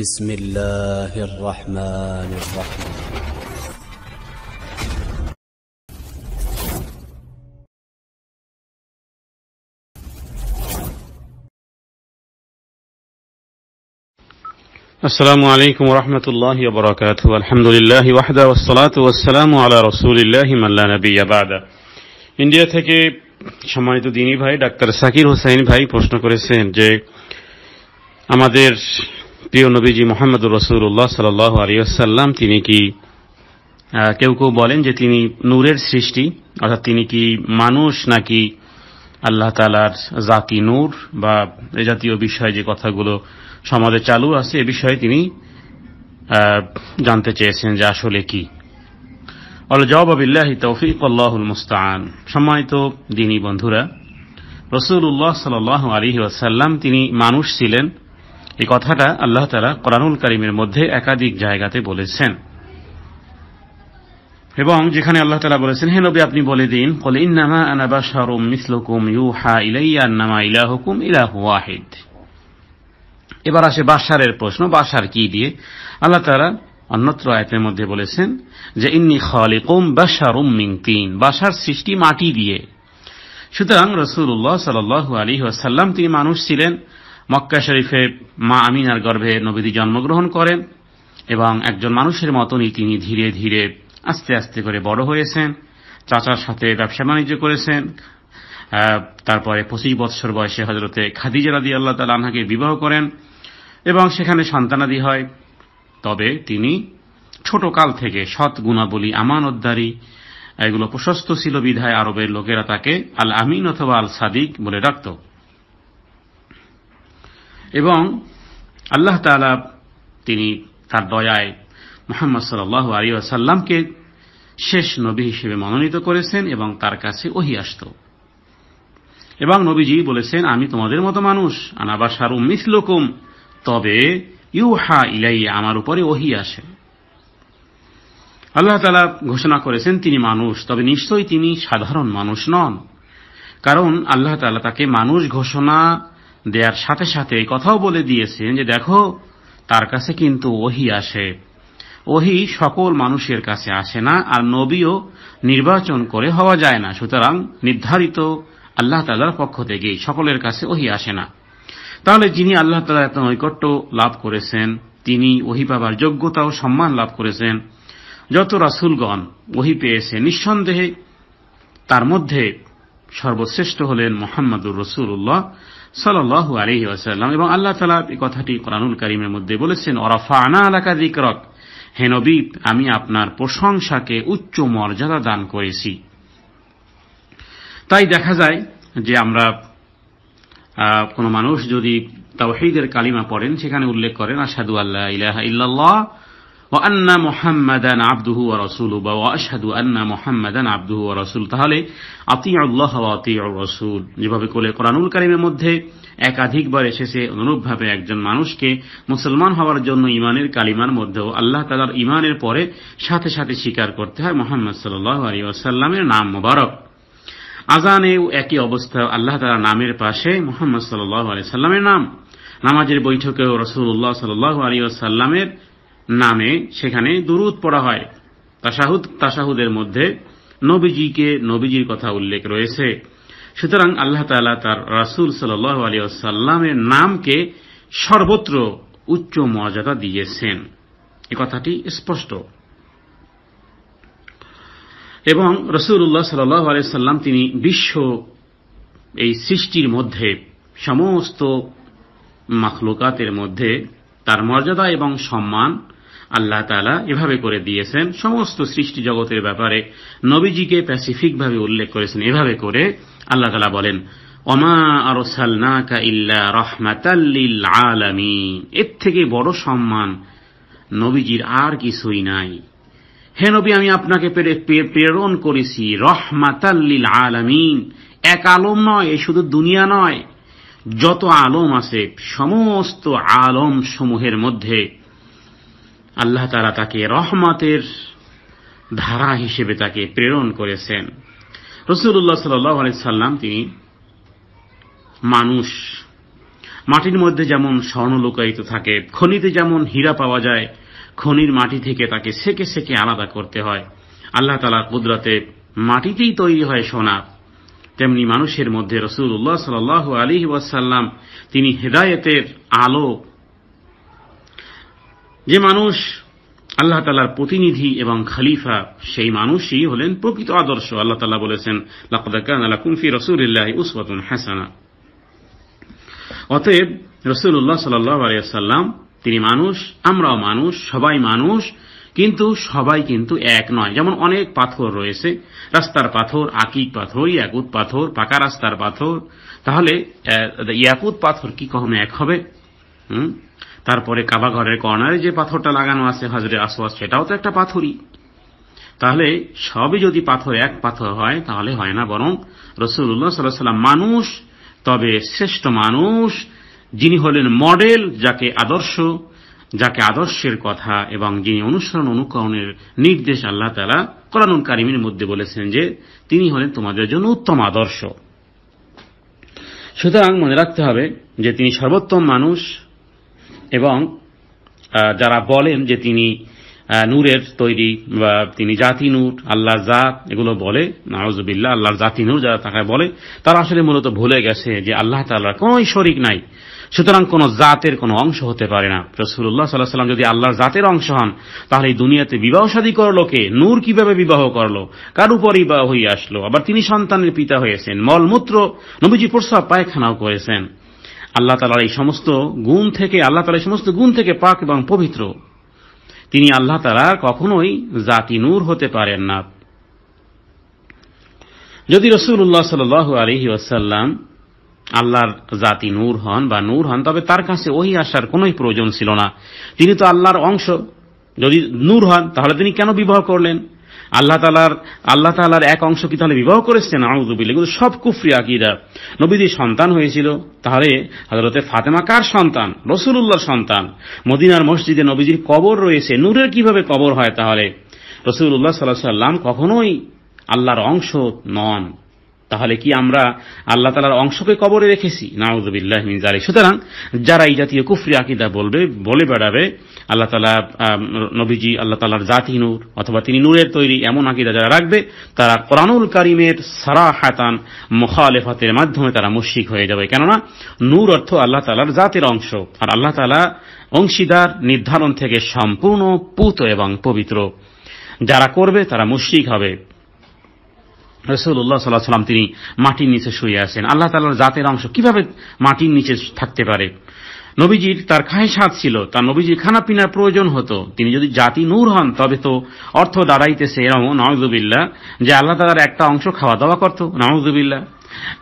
بسم الله الرحمن الرحيم السلام عليكم ورحمة الله وبركاته الحمد لله وحده والصلاة والسلام على رسول الله من لا نبي بعد India থেকে সম্মানিত দিনী ভাই ডাক্তার সাকির হোসাইন ভাই প্রশ্ন করেছেন যে আমাদের প্রিয় নবীজি মোহাম্মদ রসুল্লাহ সাল্লাহ আলিয়াল্লাম তিনি কি কেউ কেউ বলেন যে তিনি নূরের সৃষ্টি অর্থাৎ তিনি কি মানুষ নাকি আল্লাহ তালার জাতি নূর বা এ জাতীয় বিষয়ে যে কথাগুলো সমাজে চালু আছে এ বিষয়ে তিনি জানতে চেয়েছেন যে আসলে কি অল তৌফিক আল্লাহুল মুস্তান সম্মানিত দিনী বন্ধুরা রসুল্লাহ সাল আলী ওয়াসাল্লাম তিনি মানুষ ছিলেন এই কথাটা আল্লাহ তালা কোরআনুল করিমের মধ্যে একাধিক জায়গাতে বলেছেন এবং যেখানে আল্লাহ তালা বলেছেন হে নবী আপনি বলে দিন কল ইন্নামা আনাবা শারুম মিসলুকুম ইউ হা ইলাইয়া নামা ইলাহুকুম ইলাহু ওয়াহিদ এবার আসে বাসারের প্রশ্ন বাসার কি দিয়ে আল্লাহ তারা অন্যত্র আয়তের মধ্যে বলেছেন যে ইন্নি খালিকুম বাসারুম মিং তিন বাসার সৃষ্টি মাটি দিয়ে সুতরাং রসুল্লাহ সাল আলী আসাল্লাম তিনি মানুষ ছিলেন মক্কা শরীফে মা আমিনার গর্ভে নবীদি জন্মগ্রহণ করেন এবং একজন মানুষের মতনই তিনি ধীরে ধীরে আস্তে আস্তে করে বড় হয়েছেন চাচার সাথে ব্যবসা বাণিজ্য করেছেন তারপরে পঁচিশ বৎসর বয়সে হজরতে খাদিজা রাদি আল্লাহ তাল বিবাহ করেন এবং সেখানে সন্তানাদি হয় তবে তিনি ছোট কাল থেকে সৎ গুণাবলী আমানতদারি এগুলো প্রশস্ত ছিল বিধায় আরবের লোকেরা তাকে আল আমিন অথবা আল সাদিক বলে ডাকত এবং আল্লাহ তালা তিনি তার দয়ায় মোহাম্মদ সাল্লাহ আলী আসাল্লামকে শেষ নবী হিসেবে মনোনীত করেছেন এবং তার কাছে ওহি আসত এবং নবীজি বলেছেন আমি তোমাদের মতো মানুষ আনাবাসার সারু লোকম তবে ইউহা ইলাই আমার উপরে ওহি আসে আল্লাহ তালা ঘোষণা করেছেন তিনি মানুষ তবে নিশ্চয়ই তিনি সাধারণ মানুষ নন কারণ আল্লাহ তালা তাকে মানুষ ঘোষণা দেয়ার সাথে সাথে এই কথাও বলে দিয়েছেন যে দেখো তার কাছে কিন্তু ওহি আসে ওহি সকল মানুষের কাছে আসে না আর নবীও নির্বাচন করে হওয়া যায় না সুতরাং নির্ধারিত আল্লাহ তালার পক্ষ থেকেই সকলের কাছে ওহি আসে না তাহলে যিনি আল্লাহ তালা এত নৈকট্য লাভ করেছেন তিনি ওহি পাবার যোগ্যতা ও সম্মান লাভ করেছেন যত রাসুলগণ ওহি পেয়েছে নিঃসন্দেহে তার মধ্যে সর্বশ্রেষ্ঠ হলেন মোহাম্মদুর রসুল্লাহ সাল্লাহ আলহি আসাল্লাম এবং আল্লাহ তালা এই কথাটি কোরআনুল করিমের মধ্যে বলেছেন ওরফা আনা আলাকা দিকরক হেনবী আমি আপনার প্রশংসাকে উচ্চ মর্যাদা দান করেছি তাই দেখা যায় যে আমরা কোন মানুষ যদি তাওহিদের কালিমা পড়েন সেখানে উল্লেখ করেন আসাদু আল্লাহ ইলাহা ইল্লাল্লাহ আন্না মোহাম্মদান আব্দুহু রসুল বা আশহাদু আন্না মোহাম্মদান আব্দুহু রসুল তাহলে আতি আল্লাহ আতি রসুল যেভাবে কোলে কোরআনুল কারিমের মধ্যে একাধিকবার এসেছে অনুরূপভাবে একজন মানুষকে মুসলমান হওয়ার জন্য ইমানের কালিমার মধ্যেও আল্লাহ তালার ইমানের পরে সাথে সাথে স্বীকার করতে হয় মোহাম্মদ সাল্লাহ নাম মোবারক আজানেও একই অবস্থা আল্লাহ তালা নামের পাশে মোহাম্মদ সাল্লাহ আলি সাল্লামের নাম নামাজের বৈঠকেও রসুল্লাহ সাল্লাহ আলী আসাল্লামের নামে সেখানে দুরুদ পড়া হয় তাসাহুদ তাসাহুদের মধ্যে নবীজিকে নবীজির কথা উল্লেখ রয়েছে সুতরাং আল্লাহ তালা তার রাসুল সাল্লাহ আলিয়াসাল্লামের নামকে সর্বত্র উচ্চ মর্যাদা দিয়েছেন এ কথাটি স্পষ্ট এবং রসুল্লাহ সাল্লাহ আলিয়াল্লাম তিনি বিশ্ব এই সৃষ্টির মধ্যে সমস্ত মাখলুকাতের মধ্যে তার মর্যাদা এবং সম্মান আল্লাহ তালা এভাবে করে দিয়েছেন সমস্ত সৃষ্টি জগতের ব্যাপারে নবীজিকে প্যাসিফিকভাবে উল্লেখ করেছেন এভাবে করে আল্লাহ তালা বলেন অমা ইল্লা রহমাতাল্লিল এর থেকে বড় সম্মান নবীজির আর কিছুই নাই হে নবী আমি আপনাকে প্রেরণ করেছি রহমাতাল্লিল আলামিন এক আলম নয় এ শুধু দুনিয়া নয় যত আলম আছে সমস্ত আলম সমূহের মধ্যে আল্লাহ তারা তাকে রহমাতের ধারা হিসেবে তাকে প্রেরণ করেছেন রসুল্লাহ সাল্লাম তিনি মানুষ মাটির মধ্যে যেমন স্বর্ণ লুকায়িত থাকে খনিতে যেমন হীরা পাওয়া যায় খনির মাটি থেকে তাকে সেকে সেকে আলাদা করতে হয় আল্লাহ তালা কুদরাতে মাটিতেই তৈরি হয় সোনা তেমনি মানুষের মধ্যে রসুল্লাহ সাল আলী ওয়াসাল্লাম তিনি হেদায়েতের আলো যে মানুষ আল্লাহ তালার প্রতিনিধি এবং খালিফা সেই মানুষই হলেন প্রকৃত আদর্শ আল্লাহ তালা বলেছেন লাকুমফি রসুল্লাহ কুমফি হাসানা অতএব রসুল্লাহ সাল্লাম তিনি মানুষ আমরাও মানুষ সবাই মানুষ কিন্তু সবাই কিন্তু এক নয় যেমন অনেক পাথর রয়েছে রাস্তার পাথর আকিক পাথর ইয়াকুত পাথর পাকা রাস্তার পাথর তাহলে ইয়াকুত পাথর কি কখনো এক হবে তারপরে কাবা ঘরের কর্নারে যে পাথরটা লাগানো আছে হজরে আসওয়াজ সেটাও তো একটা পাথরই তাহলে সবই যদি পাথর এক পাথর হয় তাহলে হয় না বরং রসুল্লাহ সাল্লাহ সাল্লাম মানুষ তবে শ্রেষ্ঠ মানুষ যিনি হলেন মডেল যাকে আদর্শ যাকে আদর্শের কথা এবং যিনি অনুসরণ অনুকরণের নির্দেশ আল্লাহ তালা করানুন কারিমের মধ্যে বলেছেন যে তিনি হলেন তোমাদের জন্য উত্তম আদর্শ সুতরাং মনে রাখতে হবে যে তিনি সর্বোত্তম মানুষ এবং যারা বলেন যে তিনি নূরের তৈরি বা তিনি জাতি নূর আল্লাহ জাত এগুলো বলে নাওজবিল্লা আল্লাহর জাতি নূর যারা তাকে বলে তারা আসলে মূলত ভুলে গেছে যে আল্লাহ তাল্লাহ কোনো শরিক নাই সুতরাং কোন জাতের কোনো অংশ হতে পারে না রসুল্লাহ সাল্লাহ সাল্লাম যদি আল্লাহর জাতের অংশ হন তাহলে এই দুনিয়াতে বিবাহ শাদী করলো কে নূর কিভাবে বিবাহ করলো কার উপর বিবাহ হয়ে আসলো আবার তিনি সন্তানের পিতা হয়েছেন মলমূত্র নবীজি প্রস্রাব পায়খানাও করেছেন আল্লাহ তালার এই সমস্ত গুণ থেকে আল্লাহ এই সমস্ত গুণ থেকে পাক এবং পবিত্র তিনি আল্লাহ তালা কখনোই জাতি নূর হতে পারেন না যদি রসুল্লাহ সাল আলহি আসাল্লাম আল্লাহর জাতি নূর হন বা নূর হন তবে তার কাছে ওই আসার কোন প্রয়োজন ছিল না তিনি তো আল্লাহর অংশ যদি নূর হন তাহলে তিনি কেন বিবাহ করলেন আল্লাহ তালার আল্লাহ তালার এক অংশ কি তাহলে বিবাহ করেছেন আউজুবিল এগুলো সব কুফরি আকিরা নবীদের সন্তান হয়েছিল তাহলে হজরতে ফাতেমা কার সন্তান উল্লাহর সন্তান মদিনার মসজিদে নবীজির কবর রয়েছে নূরের কিভাবে কবর হয় তাহলে রসুল্লাহ সাল্লাহ সাল্লাম কখনোই আল্লাহর অংশ নন তাহলে কি আমরা আল্লাহ তালার অংশকে কবরে রেখেছি নাউজুবিল্লাহ সুতরাং যারা এই জাতীয় কুফরি আকিদা বলবে বলে বেড়াবে আল্লাহ তালা নবীজি আল্লাহ তালার জাতি নূর অথবা তিনি নূরের তৈরি এমন আকিদা যারা রাখবে তারা কোরআনুল কারিমের সারা হাতান মোখালেফাতের মাধ্যমে তারা মুশিক হয়ে যাবে কেননা নূর অর্থ আল্লাহ তালার জাতির অংশ আর আল্লাহ তালা অংশীদার নির্ধারণ থেকে সম্পূর্ণ পুত এবং পবিত্র যারা করবে তারা মুশিক হবে রসুল্লাহ সাল্লাহ সাল্লাম তিনি মাটির নিচে শুয়ে আছেন আল্লাহ তালার জাতের অংশ কিভাবে মাটির নিচে থাকতে পারে নবীজির তার খাহেসাত ছিল তার নবীজির খানা পিনার প্রয়োজন হতো তিনি যদি জাতি নূর হন তবে তো অর্থ দাঁড়াইতেছে এরম নওয়াজুবিল্লা যে আল্লাহ তালার একটা অংশ খাওয়া দাওয়া করত নওয়াজ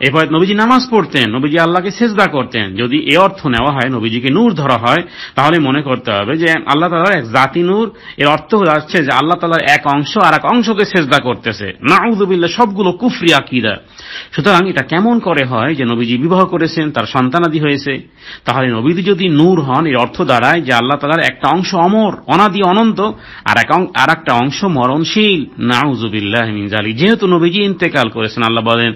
এরপর নবীজি নামাজ পড়তেন নবীজি আল্লাহকে সেজদা করতেন যদি এ অর্থ নেওয়া হয় নবীজিকে নূর ধরা হয় তাহলে মনে করতে হবে যে আল্লাহ তালার এক জাতি নূর এর অর্থ হচ্ছে যে আল্লাহ তালার এক অংশ আর এক অংশকে সেজদা করতেছে নাউদুবিল্লা সবগুলো কুফরি কিরা সুতরাং এটা কেমন করে হয় যে নবীজি বিবাহ করেছেন তার সন্তানাদি হয়েছে তাহলে নবীজি যদি নূর হন এর অর্থ দাঁড়ায় যে আল্লাহ তালার একটা অংশ অমর অনাদি অনন্ত আর এক আর একটা অংশ মরণশীল নাউজুবিল্লাহ জালি যেহেতু নবীজি ইন্তেকাল করেছেন আল্লাহ বলেন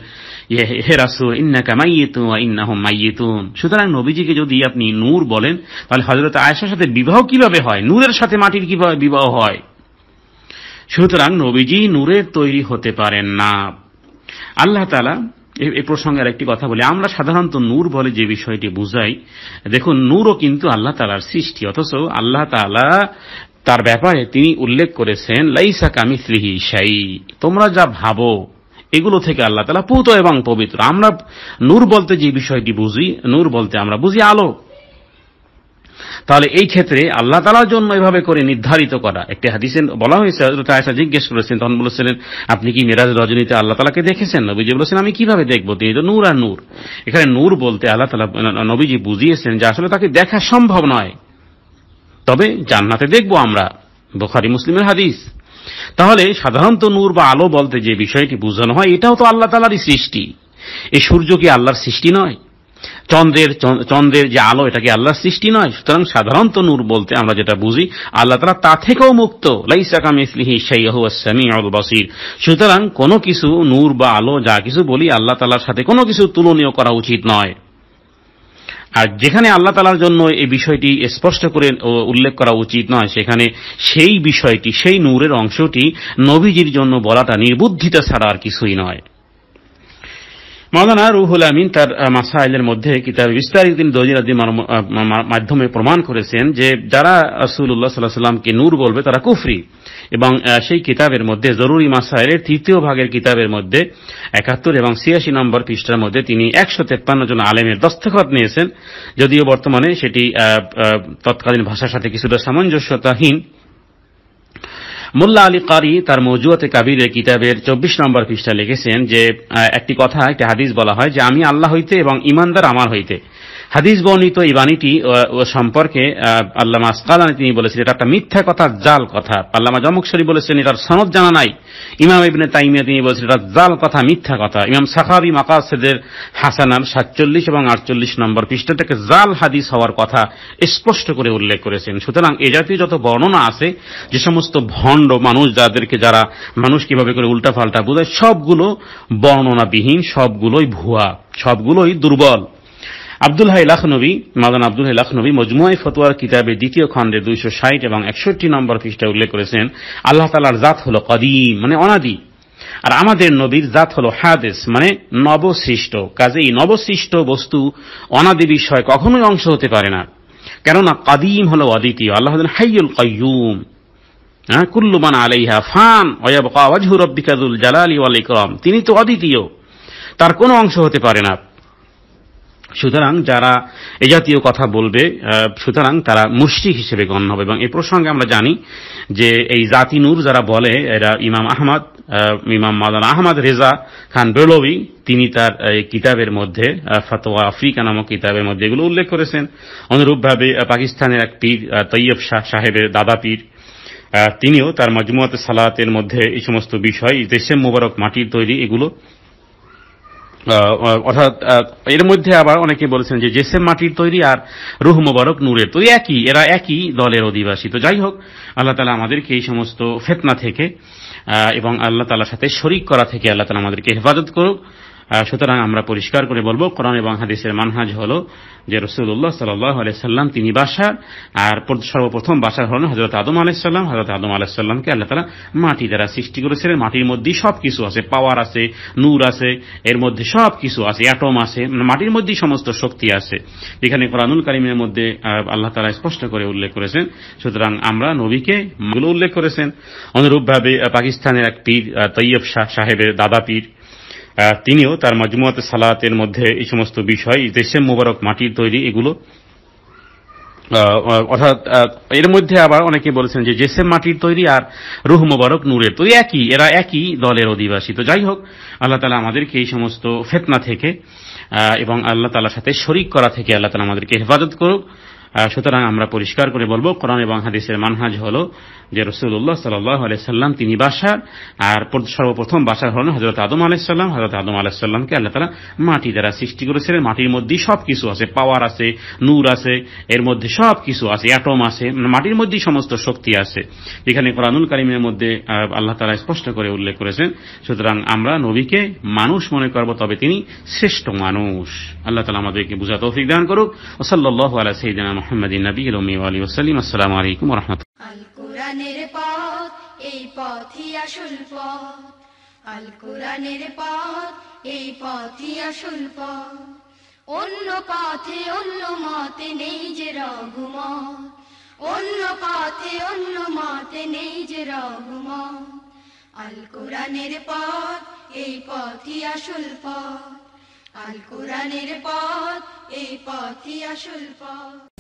ইয়ে, হে রাসুল ইন্নাকা মাইয়েতুন ইন্নাহম মাইয়েতুন সুতরাং নবীজিকে যদি আপনি নূর বলেন তাহলে হজরত আয়েশার সাথে বিবাহ কিভাবে হয় নূরের সাথে মাটির কিভাবে বিবাহ হয় সুতরাং নবীজি নূরের তৈরি হতে পারেন না আল্লাহ তালা এ প্রসঙ্গে আর একটি কথা বলি আমরা সাধারণত নূর বলে যে বিষয়টি বুঝাই দেখুন নূরও কিন্তু আল্লাহ তালার সৃষ্টি অথচ আল্লাহ তালা তার ব্যাপারে তিনি উল্লেখ করেছেন লাইসা কামিসলিহি সাই তোমরা যা ভাবো এগুলো থেকে আল্লাহ তালা পুত এবং পবিত্র আমরা নূর বলতে যে বিষয়টি বুঝি নূর বলতে আমরা বুঝি আলো তাহলে এই ক্ষেত্রে আল্লাহ তালার জন্য এভাবে করে নির্ধারিত করা একটি হাদিসে বলা হয়েছে আয়সা জিজ্ঞেস করেছেন তখন বলেছিলেন আপনি কি মিরাজ রজনীতে আল্লাহ তালাকে দেখেছেন নবীজি বলেছেন আমি কিভাবে দেখবো তিনি তো নূর আর নূর এখানে নূর বলতে আল্লাহ তালা নবীজি বুঝিয়েছেন যে আসলে তাকে দেখা সম্ভব নয় তবে জান্নাতে দেখব আমরা বোখারি মুসলিমের হাদিস তাহলে সাধারণত নূর বা আলো বলতে যে বিষয়টি বোঝানো হয় এটাও তো আল্লাহ তালারই সৃষ্টি এই সূর্য কি আল্লাহর সৃষ্টি নয় চন্দ্রের চন্দ্রের যে আলো এটাকে আল্লাহর সৃষ্টি নয় সুতরাং সাধারণত নূর বলতে আমরা যেটা বুঝি আল্লাহ তালা তা থেকেও মুক্ত সুতরাং কোনো কিছু নূর বা আলো যা কিছু বলি আল্লাহ তালার সাথে কোনো কিছু তুলনীয় করা উচিত নয় আর যেখানে আল্লাহ তালার জন্য এই বিষয়টি স্পষ্ট করে উল্লেখ করা উচিত নয় সেখানে সেই বিষয়টি সেই নূরের অংশটি নবীজির জন্য বলাটা নির্বুদ্ধিতা ছাড়া আর কিছুই নয় মৌলানা রুহুল আমিন তার মাসাইলের মধ্যে কিতাব বিস্তারিত তিনি দজিরাদির মাধ্যমে প্রমাণ করেছেন যে যারা রাসুল্লাহ সাল্লাহ সাল্লামকে নূর বলবে তারা কুফরি এবং সেই কিতাবের মধ্যে জরুরি মাসাইলের তৃতীয় ভাগের কিতাবের মধ্যে একাত্তর এবং ছিয়াশি নম্বর পৃষ্ঠার মধ্যে তিনি একশো তেপ্পান্ন জন আলেমের দস্তখত নিয়েছেন যদিও বর্তমানে সেটি তৎকালীন ভাষার সাথে কিছুটা সামঞ্জস্যতাহীন মোল্লা আলী কারি তার মজুয়াতে কাবিরের কিতাবের চব্বিশ নম্বর পৃষ্ঠা লিখেছেন যে একটি কথা একটি হাদিস বলা হয় যে আমি আল্লাহ হইতে এবং ইমানদার আমার হইতে হাদিস বর্ণিত এই বাণীটি ও সম্পর্কে আল্লামা আসকালানি তিনি বলেছেন এটা একটা মিথ্যা কথা জাল কথা আল্লামা জমকশরী বলেছেন এটার সনদ জানা নাই ইমাম ইবনে তাইমিয়া তিনি বলেছেন এটা জাল কথা মিথ্যা কথা ইমাম সাকাবি মাকাসেদের হাসানার সাতচল্লিশ এবং আটচল্লিশ নম্বর পৃষ্ঠ থেকে জাল হাদিস হওয়ার কথা স্পষ্ট করে উল্লেখ করেছেন সুতরাং এ জাতীয় যত বর্ণনা আছে যে সমস্ত ভণ্ড মানুষ যাদেরকে যারা মানুষ কিভাবে করে উল্টাপাল্টা বোঝায় সবগুলো বর্ণনাবিহীন সবগুলোই ভুয়া সবগুলোই দুর্বল আবদুল্লাহ লখনবী মাদান আবদুল্লাহ লখনবী মজমুয়াই ফতোয়ার কিতাবে দ্বিতীয় খণ্ডে দুইশো ষাট এবং একষট্টি নম্বর পৃষ্ঠা উল্লেখ করেছেন আল্লাহ তালার জাত হল কদিম মানে অনাদি আর আমাদের নবীর জাত হল হাদেস মানে নবসৃষ্ট কাজে এই নবসৃষ্ট বস্তু অনাদি বিষয় কখনোই অংশ হতে পারে না কেননা কাদিম হল অদ্বিতীয় আল্লাহ হাইয়ুল কয়ুম হ্যাঁ কুল্লুমান আলাইহা ফান ওয়াজহু রব্বিকাজুল জালালি ওয়াল ইকরাম তিনি তো অদ্বিতীয় তার কোনো অংশ হতে পারে না সুতরাং যারা এ জাতীয় কথা বলবে সুতরাং তারা মুশরিক হিসেবে গণ্য হবে এবং এ প্রসঙ্গে আমরা জানি যে এই জাতি নূর যারা বলে এরা ইমাম আহমদ ইমাম মাদান আহমদ রেজা খান বেলবি তিনি তার কিতাবের মধ্যে ফতোয়া আফ্রিকা নামক কিতাবের মধ্যে এগুলো উল্লেখ করেছেন অনুরূপভাবে পাকিস্তানের এক পীর তৈয়ব শাহ সাহেবের দাদা পীর তিনিও তার মজমুয়াতে সালাতের মধ্যে এই সমস্ত বিষয় দেশে মোবারক মাটির তৈরি এগুলো অর্থাৎ এর মধ্যে আবার অনেকে বলেছেন যে জেসেম মাটির তৈরি আর রুহ মোবারক নূরের তৈরি একই এরা একই দলের অধিবাসী তো যাই হোক আল্লাহ তালা আমাদেরকে এই সমস্ত ফেতনা থেকে এবং আল্লাহ তালার সাথে শরিক করা থেকে আল্লাহ তালা আমাদেরকে হেফাজত করুক সুতরাং আমরা পরিষ্কার করে বলবো কোরআন এবং হাদিসের মানহাজ হল যে রসুল্লাহ সাল্লাহ আলাইসাল্লাম তিনি বাসার আর সর্বপ্রথম বাসার হলেন হজরত আদম আলাহিসাল্লাম হজরত আদম আলাহিসাল্লামকে আল্লাহ তালা মাটি দ্বারা সৃষ্টি করেছিলেন মাটির মধ্যেই সব কিছু আছে পাওয়ার আছে নূর আছে এর মধ্যে সব কিছু আছে অ্যাটম আছে মানে মাটির মধ্যেই সমস্ত শক্তি আছে এখানে কোরআনুল কারিমের মধ্যে আল্লাহ তালা স্পষ্ট করে উল্লেখ করেছেন সুতরাং আমরা নবীকে উল্লেখ করেছেন অনুরূপভাবে পাকিস্তানের এক পীর তৈয়ব শাহ সাহেবের দাদা পীর তিনিও তার মাজমুয়াত সালাতের মধ্যে এই সমস্ত বিষয় দেশে মোবারক মাটির তৈরি এগুলো অর্থাৎ এর মধ্যে আবার অনেকে বলেছেন যে জেসেম মাটির তৈরি আর রুহ মোবারক নূরের তৈরি একই এরা একই দলের অধিবাসী তো যাই হোক আল্লাহ তালা আমাদেরকে এই সমস্ত ফেতনা থেকে এবং আল্লাহ তালার সাথে শরিক করা থেকে আল্লাহ তালা আমাদেরকে হেফাজত করুক সুতরাং আমরা পরিষ্কার করে বলবো কোরআন এবং হাদিসের মানহাজ হল যে রসুল্লাহ সাল্লাহ তিনি বাসার আর সর্বপ্রথম বাসার হলেন হজরত আদম আলাইসাল্লাম হজরত আদম আলাহিসাল্লামকে আল্লাহ তালা মাটি দ্বারা সৃষ্টি করেছিলেন মাটির মধ্যেই সব কিছু আছে পাওয়ার আছে নূর আছে এর মধ্যে সব কিছু আছে অ্যাটম আছে মানে মাটির মধ্যেই সমস্ত শক্তি আছে যেখানে কোরআনুল কারিমের মধ্যে আল্লাহ তালা স্পষ্ট করে উল্লেখ করেছেন সুতরাং আমরা নবীকে মানুষ মনে করব তবে তিনি শ্রেষ্ঠ মানুষ আল্লাহ তালা আমাদেরকে বুঝা তৌফিক দান করুক সাল্লাহ আলা সঈদান মোহাম্মদ নবী আলী ওসালিম আলাইকুম আল কোরআনের পথ এই পথই আসল পথ আল কোরআনের পথ এই পথই আসল পথ অন্য পথে অন্য মতে নেই যে রঘুম অন্য পথে অন্য মতে নেই যে রঘুম আল কোরআনের পথ এই পথই আসল পথ আল কোরআনের পথ এই পথই আসল পথ